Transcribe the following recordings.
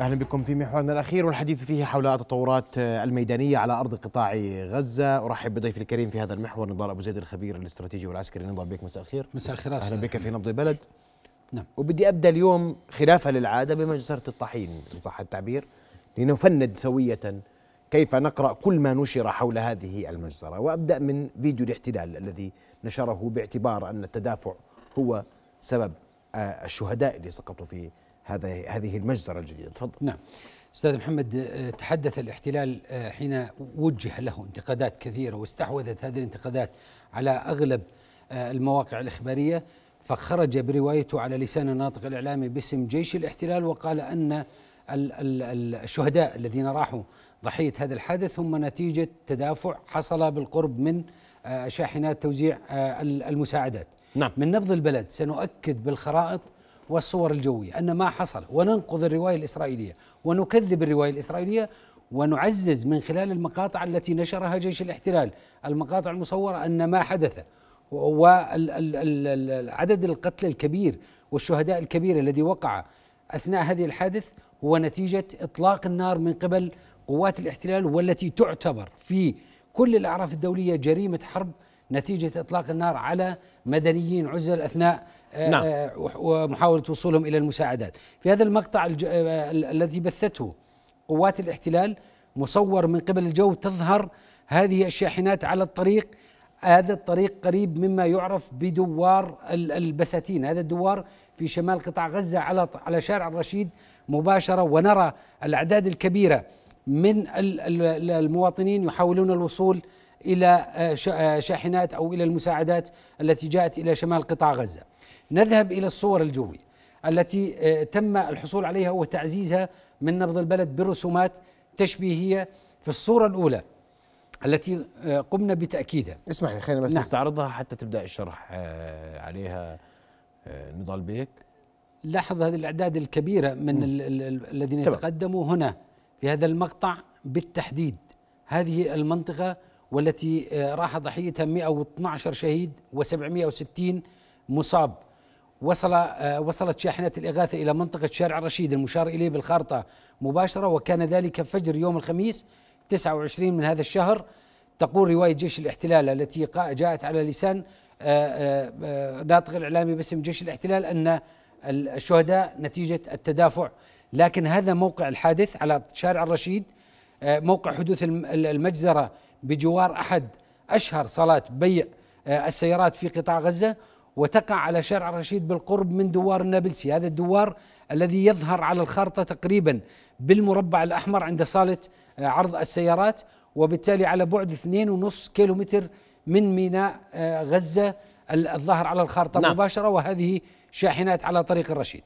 اهلا بكم في محورنا الاخير والحديث فيه حول التطورات الميدانيه على ارض قطاع غزه، ارحب بضيفي الكريم في هذا المحور نضال ابو زيد الخبير الاستراتيجي والعسكري نضال بك مساء الخير. مساء الخير اهلا بك في نبض البلد. نعم وبدي ابدا اليوم خلافا للعاده بمجزره الطحين ان صح التعبير لنفند سويه كيف نقرا كل ما نشر حول هذه المجزره، وابدا من فيديو الاحتلال الذي نشره باعتبار ان التدافع هو سبب آه، الشهداء اللي سقطوا في هذا هذه المجزرة الجديدة تفضل نعم استاذ محمد آه، تحدث الاحتلال آه، حين وجه له انتقادات كثيره واستحوذت هذه الانتقادات على اغلب آه، المواقع الاخباريه فخرج بروايته على لسان الناطق الاعلامي باسم جيش الاحتلال وقال ان الشهداء الذين راحوا ضحيه هذا الحادث هم نتيجه تدافع حصل بالقرب من شاحنات توزيع المساعدات نعم. من نبض البلد سنؤكد بالخرائط والصور الجوية أن ما حصل وننقض الرواية الإسرائيلية ونكذب الرواية الإسرائيلية ونعزز من خلال المقاطع التي نشرها جيش الاحتلال المقاطع المصورة أن ما حدث وعدد القتل الكبير والشهداء الكبير الذي وقع أثناء هذه الحادث هو نتيجة إطلاق النار من قبل قوات الاحتلال والتي تعتبر في كل الأعراف الدولية جريمة حرب نتيجة إطلاق النار على مدنيين عزل أثناء آه، نعم. آه، ومحاولة وصولهم إلى المساعدات في هذا المقطع آه، الذي بثته قوات الاحتلال مصور من قبل الجو تظهر هذه الشاحنات على الطريق هذا الطريق قريب مما يعرف بدوار البساتين هذا الدوار في شمال قطاع غزة على على شارع الرشيد مباشرة ونرى الأعداد الكبيرة من المواطنين يحاولون الوصول الى آه، آه، شاحنات او الى المساعدات التي جاءت الى شمال قطاع غزه. نذهب الى الصور الجويه التي آه، تم الحصول عليها وتعزيزها من نبض البلد برسومات تشبيهيه في الصوره الاولى التي قمنا بتاكيدها. اسمح لي خلينا بس نعم. نستعرضها حتى تبدا الشرح عليها نضال بيك. لاحظ هذه الاعداد الكبيره من الذين يتقدموا هنا في هذا المقطع بالتحديد هذه المنطقه والتي آه، راح ضحيتها 112 شهيد و760 مصاب وصل آه، وصلت شاحنات الإغاثة إلى منطقة شارع رشيد المشار إليه بالخارطة مباشرة وكان ذلك فجر يوم الخميس 29 من هذا الشهر تقول رواية جيش الاحتلال التي جاءت على لسان آه، ناطق الإعلامي باسم جيش الاحتلال أن الشهداء نتيجة التدافع لكن هذا موقع الحادث على شارع الرشيد موقع حدوث المجزرة بجوار أحد أشهر صالات بيع آه، السيارات في قطاع غزة وتقع على شارع رشيد بالقرب من دوار النابلسي هذا الدوار الذي يظهر على الخارطة تقريبا بالمربع الأحمر عند صالة آه، عرض السيارات وبالتالي على بعد 2.5 كيلومتر من ميناء آه، غزة الظاهر على الخارطة نعم. مباشرة وهذه شاحنات على طريق الرشيد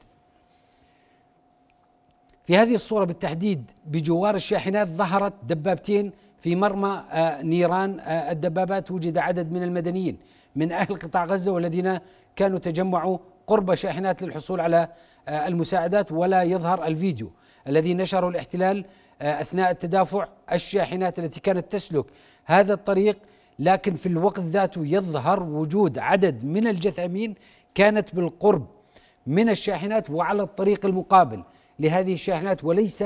في هذه الصورة بالتحديد بجوار الشاحنات ظهرت دبابتين في مرمى آه، نيران آه، الدبابات وجد عدد من المدنيين من أهل قطاع غزة والذين كانوا تجمعوا قرب شاحنات للحصول على آه، المساعدات ولا يظهر الفيديو الذي نشره الاحتلال أثناء التدافع الشاحنات التي كانت تسلك هذا الطريق لكن في الوقت ذاته يظهر وجود عدد من الجثامين كانت بالقرب من الشاحنات وعلى الطريق المقابل لهذه الشاحنات وليس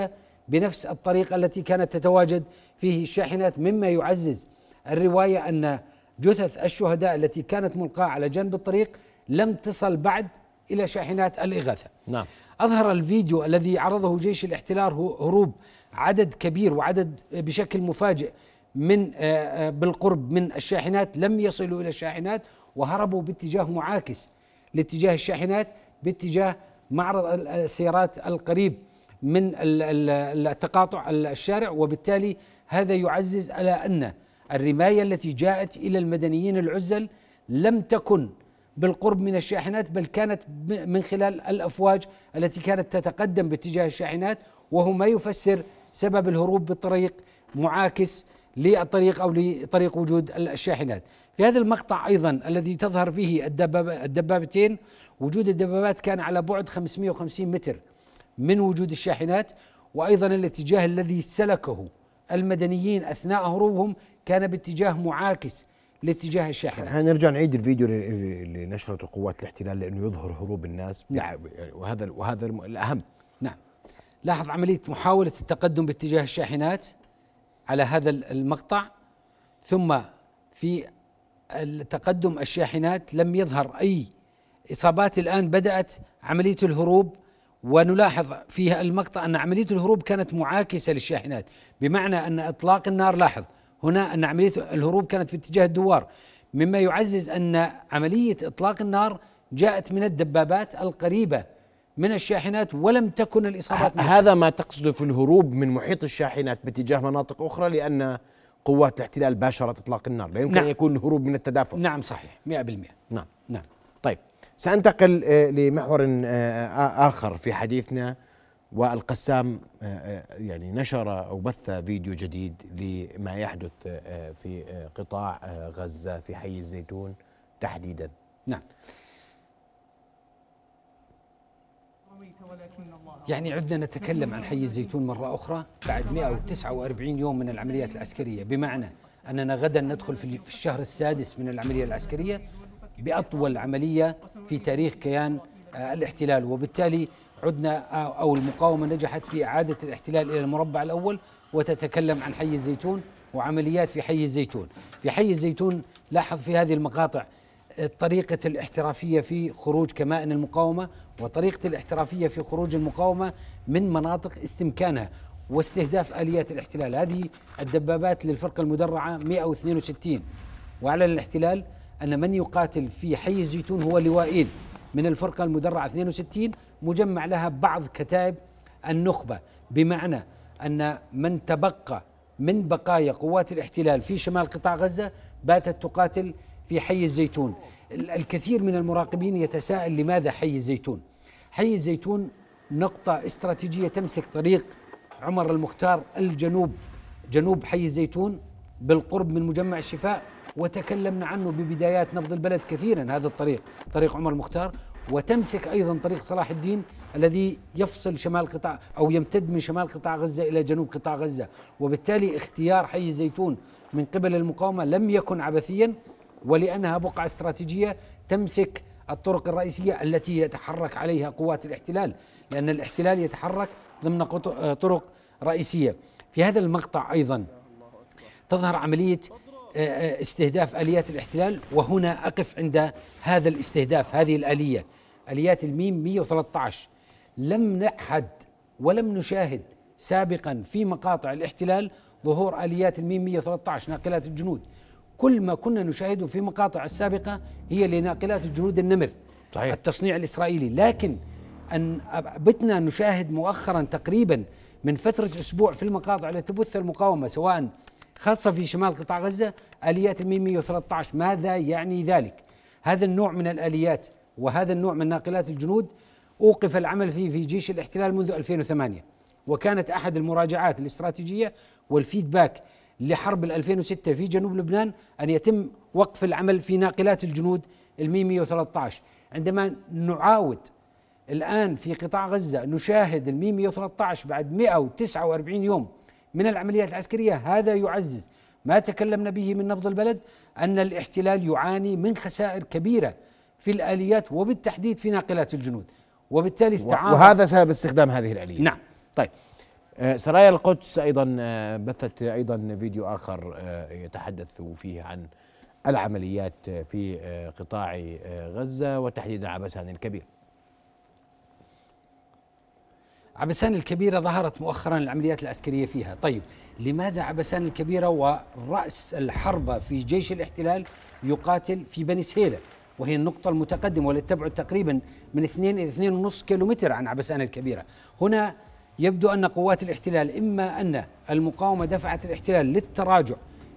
بنفس الطريقة التي كانت تتواجد فيه الشاحنات مما يعزز الرواية أن جثث الشهداء التي كانت ملقاة على جنب الطريق لم تصل بعد إلى شاحنات الإغاثة نعم أظهر الفيديو الذي عرضه جيش الاحتلال هروب عدد كبير وعدد بشكل مفاجئ من آه، آه، بالقرب من الشاحنات لم يصلوا إلى الشاحنات وهربوا باتجاه معاكس لاتجاه الشاحنات باتجاه معرض السيارات القريب من التقاطع الشارع وبالتالي هذا يعزز على ان الرمايه التي جاءت الى المدنيين العزل لم تكن بالقرب من الشاحنات بل كانت من خلال الافواج التي كانت تتقدم باتجاه الشاحنات وهو ما يفسر سبب الهروب بالطريق معاكس للطريق او لطريق وجود الشاحنات. في هذا المقطع ايضا الذي تظهر فيه الدبابتين وجود الدبابات كان على بعد 550 متر من وجود الشاحنات وايضا الاتجاه الذي سلكه المدنيين اثناء هروبهم كان باتجاه معاكس لاتجاه الشاحنات احنا نرجع نعيد الفيديو اللي نشرته قوات الاحتلال لانه يظهر هروب الناس نعم. يعني وهذا وهذا الاهم نعم لاحظ عمليه محاوله التقدم باتجاه الشاحنات على هذا المقطع ثم في تقدم الشاحنات لم يظهر اي اصابات الان بدات عمليه الهروب ونلاحظ في المقطع ان عمليه الهروب كانت معاكسه للشاحنات بمعنى ان اطلاق النار لاحظ هنا ان عمليه الهروب كانت باتجاه الدوار مما يعزز ان عمليه اطلاق النار جاءت من الدبابات القريبه من الشاحنات ولم تكن الاصابات هذا ما تقصده في الهروب من محيط الشاحنات باتجاه مناطق اخرى لان قوات الاحتلال باشرت اطلاق النار لا يمكن نعم. ان يكون الهروب من التدافع نعم صحيح 100% نعم نعم طيب سأنتقل آه، لمحور آه، آخر في حديثنا والقسام آه، يعني نشر أو بث فيديو جديد لما يحدث في قطاع غزة في حي الزيتون تحديدا نعم يعني عدنا نتكلم عن حي الزيتون مرة أخرى بعد 149 يوم من العمليات العسكرية بمعنى أننا غدا ندخل في الشهر السادس من العملية العسكرية باطول عمليه في تاريخ كيان آه، الاحتلال وبالتالي عدنا آه، او المقاومه نجحت في اعاده الاحتلال الى المربع الاول وتتكلم عن حي الزيتون وعمليات في حي الزيتون في حي الزيتون لاحظ في هذه المقاطع آه، طريقة الاحترافية في خروج كمائن المقاومة وطريقة الاحترافية في خروج المقاومة من مناطق استمكانها واستهداف آليات الاحتلال هذه الدبابات للفرقة المدرعة 162 وأعلن الاحتلال أن من يقاتل في حي الزيتون هو لوائيل من الفرقة المدرعة 62 مجمع لها بعض كتائب النخبة بمعنى أن من تبقى من بقايا قوات الاحتلال في شمال قطاع غزة باتت تقاتل في حي الزيتون الكثير من المراقبين يتساءل لماذا حي الزيتون حي الزيتون نقطة استراتيجية تمسك طريق عمر المختار الجنوب جنوب حي الزيتون بالقرب من مجمع الشفاء وتكلمنا عنه ببدايات نبض البلد كثيرا هذا الطريق طريق عمر المختار وتمسك ايضا طريق صلاح الدين الذي يفصل شمال قطاع او يمتد من شمال قطاع غزه الى جنوب قطاع غزه، وبالتالي اختيار حي الزيتون من قبل المقاومه لم يكن عبثيا ولانها بقعه استراتيجيه تمسك الطرق الرئيسيه التي يتحرك عليها قوات الاحتلال، لان الاحتلال يتحرك ضمن طرق رئيسيه. في هذا المقطع ايضا تظهر عمليه استهداف اليات الاحتلال وهنا اقف عند هذا الاستهداف هذه الاليه اليات الميم 113 لم نعهد ولم نشاهد سابقا في مقاطع الاحتلال ظهور اليات الميم 113 ناقلات الجنود كل ما كنا نشاهده في مقاطع السابقه هي لناقلات الجنود النمر صحيح. التصنيع الاسرائيلي لكن ان بتنا نشاهد مؤخرا تقريبا من فتره اسبوع في المقاطع التي تبث المقاومه سواء خاصة في شمال قطاع غزة آليات الميم 113 ماذا يعني ذلك؟ هذا النوع من الآليات وهذا النوع من ناقلات الجنود أوقف العمل فيه في جيش الاحتلال منذ 2008 وكانت أحد المراجعات الاستراتيجية والفيدباك لحرب 2006 في جنوب لبنان أن يتم وقف العمل في ناقلات الجنود الميم 113 عندما نعاود الآن في قطاع غزة نشاهد الميم 113 بعد 149 يوم من العمليات العسكرية هذا يعزز ما تكلمنا به من نبض البلد أن الاحتلال يعاني من خسائر كبيرة في الآليات وبالتحديد في ناقلات الجنود وبالتالي استعامة وهذا سبب استخدام هذه الآلية نعم طيب آه، سرايا القدس أيضا آه، بثت أيضا فيديو آخر آه، يتحدث فيه عن العمليات في قطاع غزة وتحديدا عبسان الكبير عبسان الكبيرة ظهرت مؤخرا العمليات العسكرية فيها طيب لماذا عبسان الكبيرة ورأس الحربة في جيش الاحتلال يقاتل في بني سهيلة وهي النقطة المتقدمة والتي تبعد تقريبا من 2 إلى 2.5 كيلومتر عن عبسان الكبيرة هنا يبدو أن قوات الاحتلال إما أن المقاومة دفعت الاحتلال للتراجع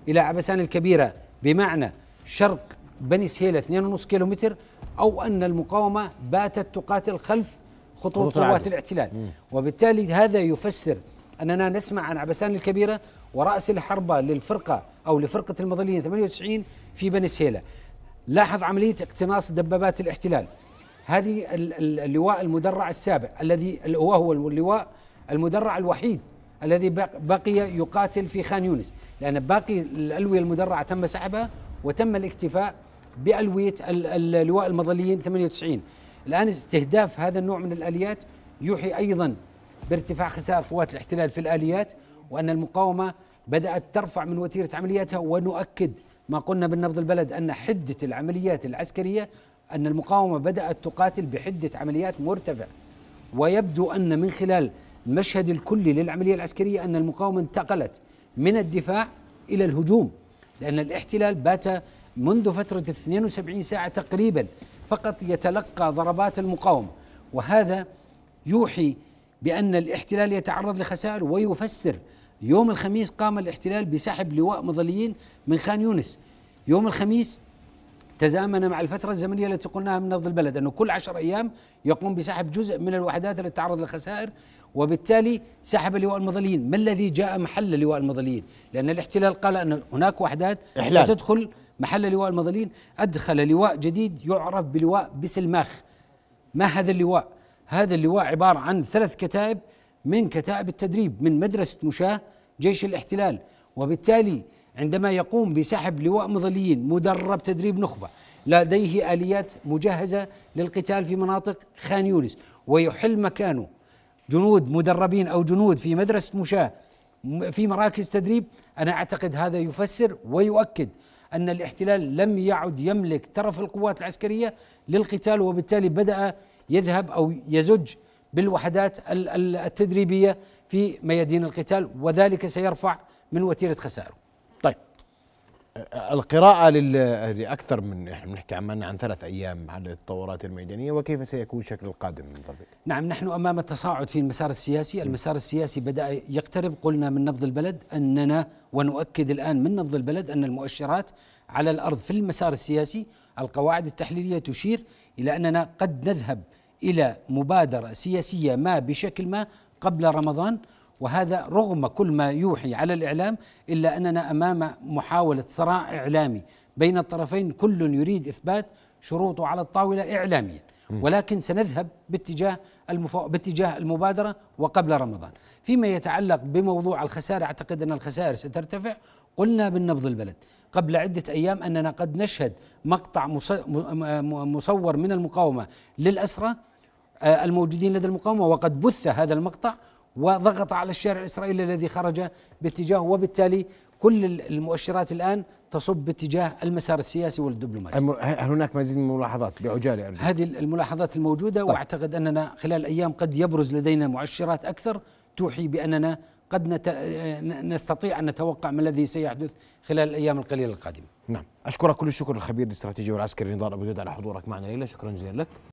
إلى عبسان الكبيرة بمعنى شرق بني سهيلة 2.5 كيلومتر أو أن المقاومة باتت تقاتل خلف خطوط قوات الاحتلال مم. وبالتالي هذا يفسر أننا نسمع عن عبسان الكبيرة ورأس الحربة للفرقة أو لفرقة المظليين 98 في بني سهيلة لاحظ عملية اقتناص دبابات الاحتلال هذه اللواء المدرع السابع الذي وهو اللواء المدرع الوحيد الذي بقي يقاتل في خان يونس لأن باقي الألوية المدرعة تم سحبها وتم الاكتفاء بألوية اللواء المظليين 98 الآن استهداف هذا النوع من الآليات يوحي أيضا بارتفاع خسائر قوات الاحتلال في الآليات وأن المقاومة بدأت ترفع من وتيرة عملياتها ونؤكد ما قلنا بالنبض البلد أن حدة العمليات العسكرية أن المقاومة بدأت تقاتل بحدة عمليات مرتفعة ويبدو أن من خلال المشهد الكلي للعملية العسكرية أن المقاومة انتقلت من الدفاع إلى الهجوم لأن الاحتلال بات منذ فترة 72 ساعة تقريبا فقط يتلقى ضربات المقاومه وهذا يوحي بأن الاحتلال يتعرض لخسائر ويفسر يوم الخميس قام الاحتلال بسحب لواء مظليين من خان يونس يوم الخميس تزامن مع الفترة الزمنية التي قلناها من نبض البلد أنه كل عشر أيام يقوم بسحب جزء من الوحدات التي تعرض لخسائر وبالتالي سحب لواء المظليين ما الذي جاء محل لواء المظليين لأن الاحتلال قال أن هناك وحدات إحلال. ستدخل محل لواء المظلين أدخل لواء جديد يعرف بلواء بسلماخ ما هذا اللواء؟ هذا اللواء عبارة عن ثلاث كتائب من كتائب التدريب من مدرسة مشاة جيش الاحتلال وبالتالي عندما يقوم بسحب لواء مظليين مدرب تدريب نخبة لديه آليات مجهزة للقتال في مناطق خان يونس ويحل مكانه جنود مدربين أو جنود في مدرسة مشاة في مراكز تدريب أنا أعتقد هذا يفسر ويؤكد أن الاحتلال لم يعد يملك ترف القوات العسكرية للقتال وبالتالي بدأ يذهب أو يزج بالوحدات التدريبية في ميادين القتال وذلك سيرفع من وتيرة خسائره القراءة لأكثر من نحن نحكي عن عن ثلاث أيام على التطورات الميدانية وكيف سيكون شكل القادم من ضربك؟ نعم نحن أمام التصاعد في المسار السياسي المسار السياسي بدأ يقترب قلنا من نبض البلد أننا ونؤكد الآن من نبض البلد أن المؤشرات على الأرض في المسار السياسي القواعد التحليلية تشير إلى أننا قد نذهب إلى مبادرة سياسية ما بشكل ما قبل رمضان وهذا رغم كل ما يوحي على الإعلام إلا أننا أمام محاولة صراع إعلامي بين الطرفين كل يريد إثبات شروطه على الطاولة إعلاميا ولكن سنذهب باتجاه المفو... باتجاه المبادرة وقبل رمضان فيما يتعلق بموضوع الخسائر أعتقد أن الخسائر سترتفع قلنا بالنبض البلد قبل عدة أيام أننا قد نشهد مقطع مصور من المقاومة للأسرة آه، الموجودين لدى المقاومة وقد بث هذا المقطع وضغط على الشارع الإسرائيلي الذي خرج باتجاهه وبالتالي كل المؤشرات الآن تصب باتجاه المسار السياسي والدبلوماسي هل هناك مزيد من الملاحظات بعجالة أرجو. يعني. هذه الملاحظات الموجودة طيب. وأعتقد أننا خلال ايام قد يبرز لدينا مؤشرات أكثر توحي بأننا قد نت... نستطيع أن نتوقع ما الذي سيحدث خلال الأيام القليلة القادمة نعم أشكرك كل الشكر الخبير الاستراتيجي والعسكري نضال أبو زيد على حضورك معنا ليلة شكرا جزيلا لك